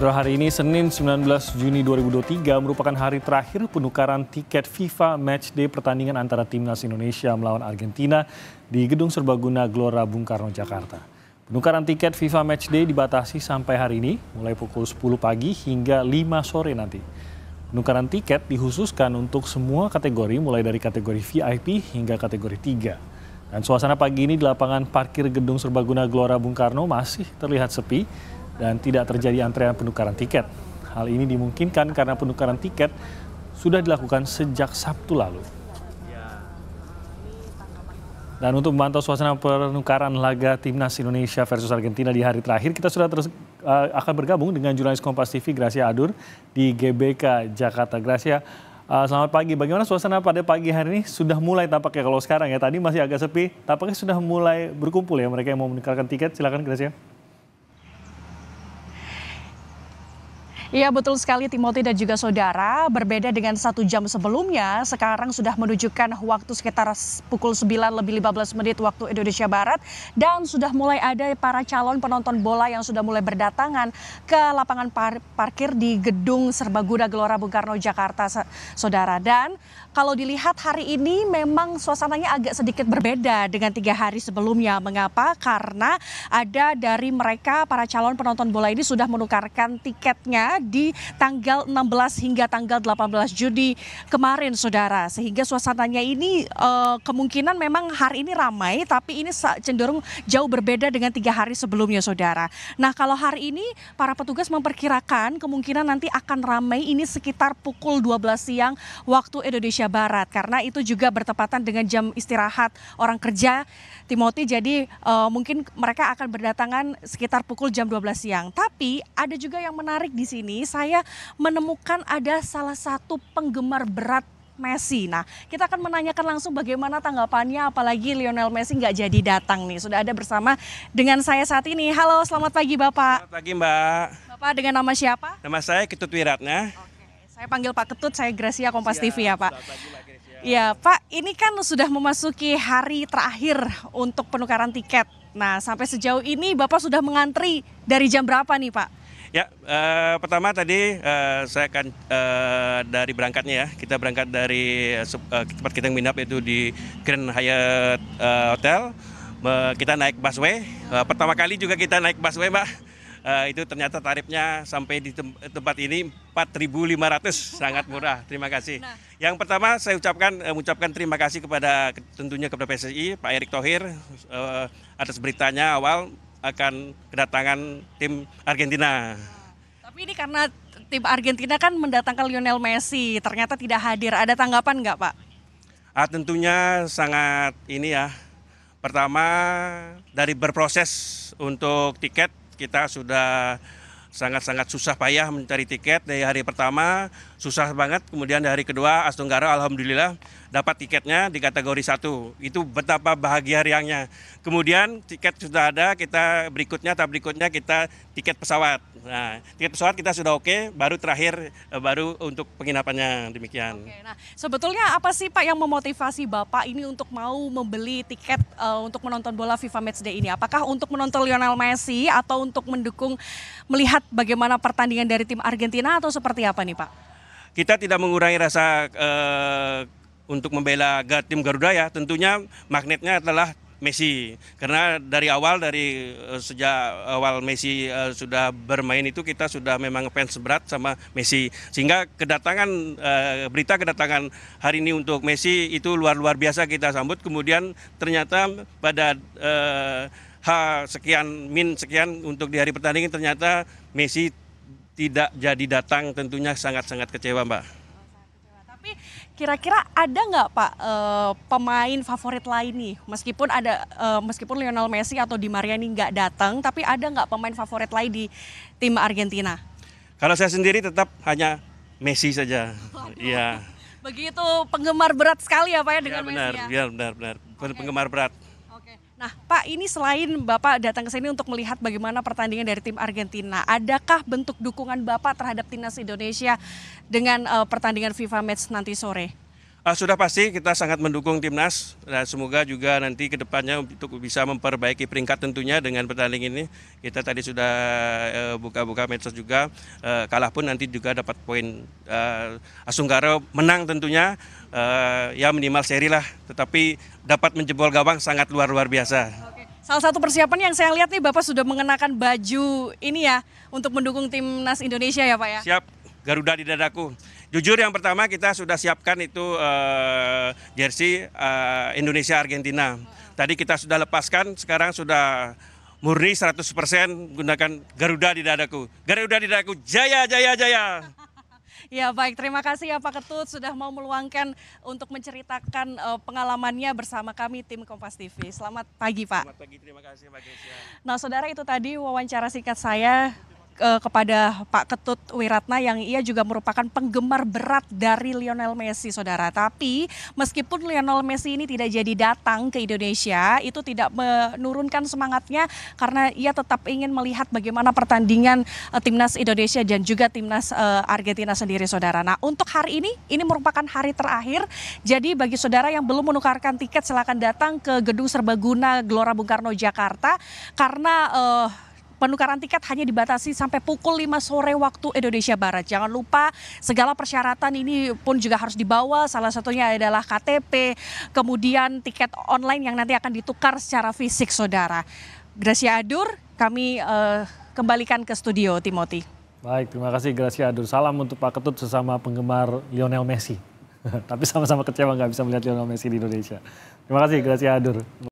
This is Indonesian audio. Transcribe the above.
Saudara hari ini Senin 19 Juni 2023 merupakan hari terakhir penukaran tiket FIFA Matchday pertandingan antara Timnas Indonesia melawan Argentina di Gedung Serbaguna Gelora Bung Karno Jakarta. Penukaran tiket FIFA Matchday dibatasi sampai hari ini mulai pukul 10 pagi hingga 5 sore nanti. Penukaran tiket dihususkan untuk semua kategori mulai dari kategori VIP hingga kategori 3. Dan suasana pagi ini di lapangan parkir Gedung Serbaguna Gelora Bung Karno masih terlihat sepi dan tidak terjadi antrean penukaran tiket. Hal ini dimungkinkan karena penukaran tiket sudah dilakukan sejak Sabtu lalu. Dan untuk memantau suasana penukaran laga timnas Indonesia versus Argentina di hari terakhir, kita sudah terus uh, akan bergabung dengan jurnalis Kompas TV Gracia Adur di GBK Jakarta. Gracia, uh, selamat pagi. Bagaimana suasana pada pagi hari ini? Sudah mulai tampaknya kalau sekarang ya. Tadi masih agak sepi, tampaknya sudah mulai berkumpul ya mereka yang mau menukarkan tiket. Silakan Gracia. Iya betul sekali Timothy dan juga saudara, berbeda dengan satu jam sebelumnya, sekarang sudah menunjukkan waktu sekitar pukul 9 lebih 15 menit waktu Indonesia Barat dan sudah mulai ada para calon penonton bola yang sudah mulai berdatangan ke lapangan par parkir di gedung Serbaguna Gelora Bung Karno Jakarta saudara. Dan kalau dilihat hari ini memang suasananya agak sedikit berbeda dengan tiga hari sebelumnya. Mengapa? Karena ada dari mereka para calon penonton bola ini sudah menukarkan tiketnya di tanggal 16 hingga tanggal 18 Juni kemarin saudara. Sehingga suasananya ini uh, kemungkinan memang hari ini ramai tapi ini cenderung jauh berbeda dengan tiga hari sebelumnya saudara. Nah kalau hari ini para petugas memperkirakan kemungkinan nanti akan ramai ini sekitar pukul 12 siang waktu Indonesia Barat karena itu juga bertepatan dengan jam istirahat orang kerja Timothy jadi uh, mungkin mereka akan berdatangan sekitar pukul jam 12 siang. Tapi ada juga yang menarik di sini ini saya menemukan ada salah satu penggemar berat Messi. Nah, kita akan menanyakan langsung bagaimana tanggapannya, apalagi Lionel Messi nggak jadi datang nih. Sudah ada bersama dengan saya saat ini. Halo, selamat pagi Bapak. Selamat pagi Mbak. Bapak dengan nama siapa? Nama saya Ketut Wiratna. Oke, saya panggil Pak Ketut, saya Gracia Kompas ya, TV ya Pak. Selamat Ya Pak, ini kan sudah memasuki hari terakhir untuk penukaran tiket. Nah, sampai sejauh ini Bapak sudah mengantri dari jam berapa nih Pak? Ya, eh, pertama tadi eh, saya akan eh, dari berangkatnya ya. Kita berangkat dari eh, eh tempat kita menginap yaitu di Grand Hyatt eh, Hotel. Eh, kita naik busway. Eh, pertama kali juga kita naik busway, Mbak. Eh, itu ternyata tarifnya sampai di tem tempat ini 4.500, sangat murah. Terima kasih. Nah. Yang pertama saya ucapkan eh, terima kasih kepada tentunya kepada PSSI, Pak Erick Thohir eh, atas beritanya awal akan kedatangan tim Argentina. Tapi ini karena tim Argentina kan mendatangkan Lionel Messi, ternyata tidak hadir. Ada tanggapan nggak Pak? Ah, tentunya sangat ini ya. Pertama dari berproses untuk tiket kita sudah sangat-sangat susah payah mencari tiket dari hari pertama susah banget. Kemudian hari kedua Astunggara alhamdulillah dapat tiketnya di kategori satu. Itu betapa bahagia riangnya. Kemudian tiket sudah ada, kita berikutnya tahap berikutnya kita tiket pesawat. Nah, tiket pesawat kita sudah oke, baru terakhir eh, baru untuk penginapannya demikian. Oke, nah sebetulnya apa sih Pak yang memotivasi Bapak ini untuk mau membeli tiket uh, untuk menonton bola FIFA Matchday ini? Apakah untuk menonton Lionel Messi atau untuk mendukung melihat bagaimana pertandingan dari tim Argentina atau seperti apa nih Pak? kita tidak mengurangi rasa eh, untuk membela tim Garuda ya. Tentunya magnetnya adalah Messi karena dari awal dari eh, sejak awal Messi uh, sudah bermain itu kita sudah memang fans berat sama Messi sehingga kedatangan uh, berita kedatangan hari ini untuk Messi itu luar-luar biasa kita sambut kemudian ternyata pada uh, H sekian min sekian untuk di hari pertandingan ternyata Messi tidak jadi datang tentunya sangat-sangat kecewa Mbak. Tapi kira-kira ada nggak Pak eh, pemain favorit lain nih meskipun ada eh, meskipun Lionel Messi atau Di Maria ini nggak datang tapi ada nggak pemain favorit lain di tim Argentina? Kalau saya sendiri tetap hanya Messi saja. Iya. Begitu penggemar berat sekali ya Pak ya dengan ya, benar, Messi ya. Iya, benar, benar, benar. Okay. Penggemar berat. Nah, Pak, ini selain Bapak datang ke sini untuk melihat bagaimana pertandingan dari tim Argentina, adakah bentuk dukungan Bapak terhadap timnas Indonesia dengan uh, pertandingan FIFA Match nanti sore? uh, sudah pasti kita sangat mendukung timnas dan semoga juga nanti kedepannya untuk bisa memperbaiki peringkat tentunya dengan pertanding ini kita tadi sudah buka eh, buka-buka medsos juga uh, kalah pun nanti juga dapat poin uh, eh, Asunggaro menang tentunya uh, ya minimal seri lah tetapi dapat menjebol gawang sangat luar luar biasa. Oke. Salah satu persiapan yang saya lihat nih Bapak sudah mengenakan baju ini ya untuk mendukung timnas Indonesia ya Pak ya. Siap, Garuda di dadaku. Jujur yang pertama kita sudah siapkan itu uh, jersey uh, Indonesia Argentina. Tadi kita sudah lepaskan, sekarang sudah murni 100% menggunakan Garuda di dadaku. Garuda di dadaku, jaya, jaya, jaya. Ya baik, terima kasih ya Pak Ketut sudah mau meluangkan untuk menceritakan uh, pengalamannya bersama kami tim Kompas TV. Selamat pagi Pak. Selamat pagi, terima kasih Pak Nah saudara itu tadi wawancara singkat saya uh, kepada Pak Ketut Wiratna yang ia juga merupakan penggemar berat dari Lionel Messi, saudara. Tapi meskipun Lionel Messi ini tidak jadi datang ke Indonesia, itu tidak menurunkan semangatnya karena ia tetap ingin melihat bagaimana pertandingan uh, timnas Indonesia dan juga timnas uh, Argentina sendiri, saudara. Nah, untuk hari ini, ini merupakan hari terakhir. Jadi bagi saudara yang belum menukarkan tiket, silakan datang ke Gedung Serbaguna Gelora Bung Karno Jakarta karena uh, penukaran tiket hanya dibatasi sampai pukul 5 sore waktu Indonesia Barat. Jangan lupa segala persyaratan ini pun juga harus dibawa. Salah satunya adalah KTP, kemudian tiket online yang nanti akan ditukar secara fisik, saudara. Gracia Adur, kami uh, kembalikan ke studio, Timothy. Baik, terima kasih Gracia Adur. Salam untuk Pak Ketut sesama penggemar Lionel Messi. Tapi sama-sama kecewa nggak bisa melihat Lionel Messi di Indonesia. Terima kasih Gracia Adur.